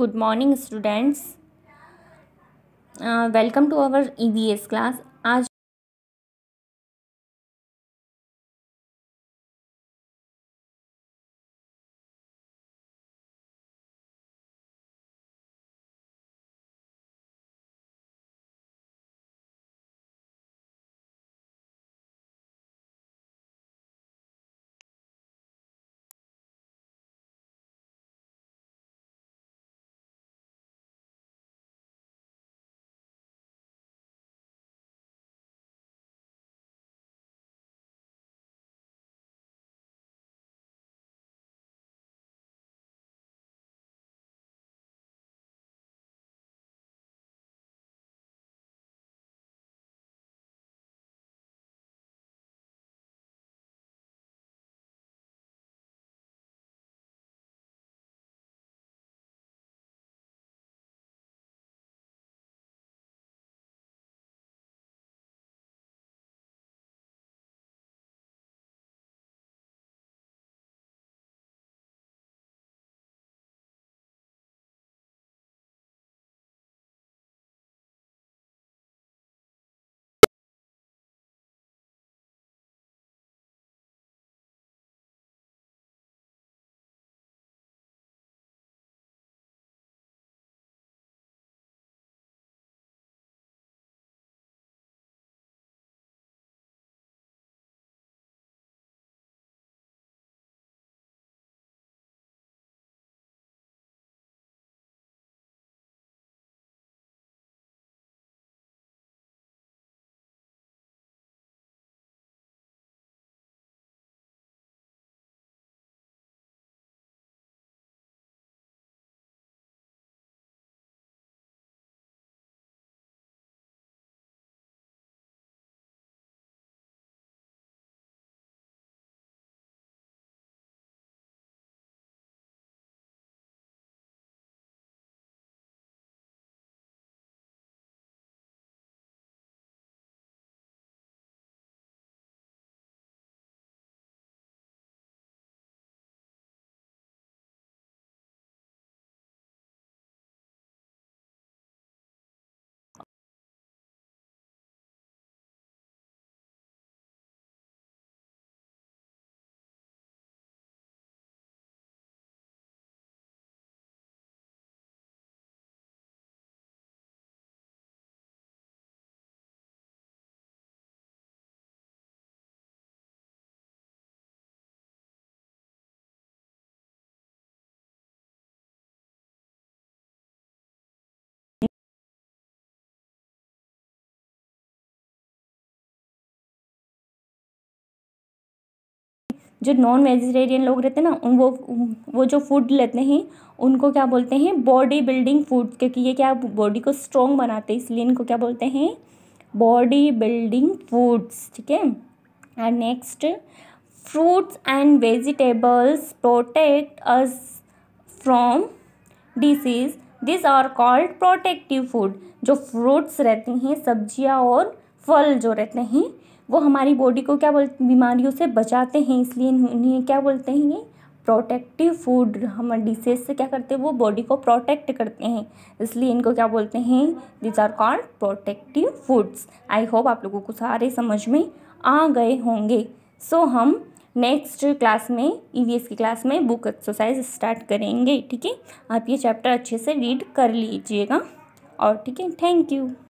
good morning students uh, welcome to our evs class जो non vegetarian लोग रहते हैं ना उन वो वो जो फूड लेते हैं उनको क्या बोलते हैं बॉडी बिल्डिंग फूड क्योंकि ये क्या बॉडी को स्ट्रॉन्ग बनाते हैं इसलिए इनको क्या बोलते हैं बॉडी बिल्डिंग फूड्स ठीक है and next fruits and vegetables protect us from disease this are called protective food जो फ्रूट्स रहते हैं सब्जियां और फल जो रहते हैं वो हमारी बॉडी को क्या बोल बीमारियों से बचाते हैं इसलिए इन्हें क्या बोलते हैं ये प्रोटेक्टिव फूड हम डिशेज से क्या करते हैं वो बॉडी को प्रोटेक्ट करते हैं इसलिए इनको क्या बोलते हैं these are called protective foods I hope आप लोगों को सारे समझ में आ गए होंगे सो so, हम नेक्स्ट क्लास में ई e की क्लास में बुक एक्सरसाइज स्टार्ट करेंगे ठीक है आप ये चैप्टर अच्छे से रीड कर लीजिएगा और ठीक है थैंक यू